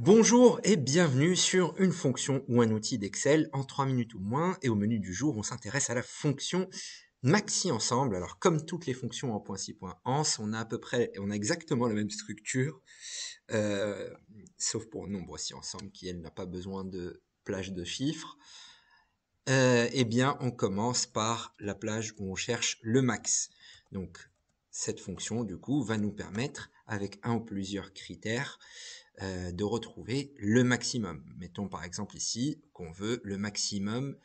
Bonjour et bienvenue sur une fonction ou un outil d'Excel en 3 minutes ou moins. Et au menu du jour, on s'intéresse à la fonction maxi ensemble. Alors comme toutes les fonctions en point point on a à peu près, on a exactement la même structure, euh, sauf pour nombre si ensemble qui elle n'a pas besoin de plage de chiffres. Euh, eh bien, on commence par la plage où on cherche le max. Donc cette fonction, du coup, va nous permettre, avec un ou plusieurs critères, euh, de retrouver le maximum. Mettons par exemple ici qu'on veut le maximum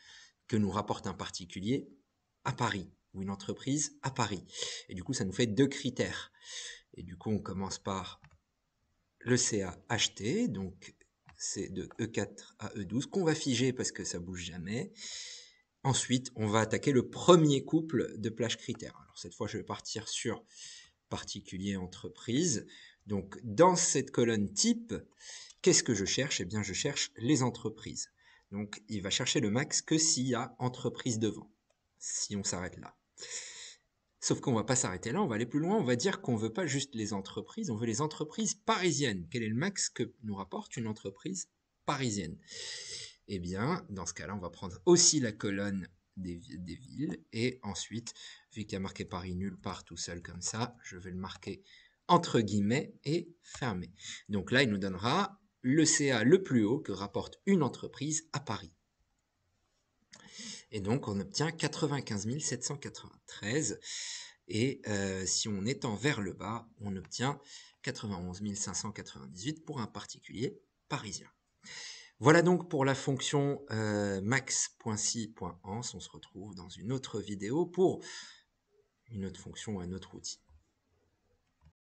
que nous rapporte un particulier à Paris ou une entreprise à Paris. Et du coup, ça nous fait deux critères. Et du coup, on commence par le CA acheté, donc c'est de E4 à E12 qu'on va figer parce que ça bouge jamais. Ensuite, on va attaquer le premier couple de plages critères. Alors cette fois, je vais partir sur particulier entreprise. Donc dans cette colonne type, qu'est-ce que je cherche Eh bien je cherche les entreprises. Donc il va chercher le max que s'il y a entreprise devant, si on s'arrête là. Sauf qu'on ne va pas s'arrêter là, on va aller plus loin, on va dire qu'on ne veut pas juste les entreprises, on veut les entreprises parisiennes. Quel est le max que nous rapporte une entreprise parisienne Eh bien, dans ce cas-là, on va prendre aussi la colonne des, des villes, et ensuite, vu qu'il y a marqué Paris nulle part tout seul comme ça, je vais le marquer entre guillemets et fermé. Donc là, il nous donnera le CA le plus haut que rapporte une entreprise à Paris. Et donc, on obtient 95 793. Et euh, si on étend vers le bas, on obtient 91 598 pour un particulier parisien. Voilà donc pour la fonction euh, max.si.ans. On se retrouve dans une autre vidéo pour une autre fonction, un autre outil.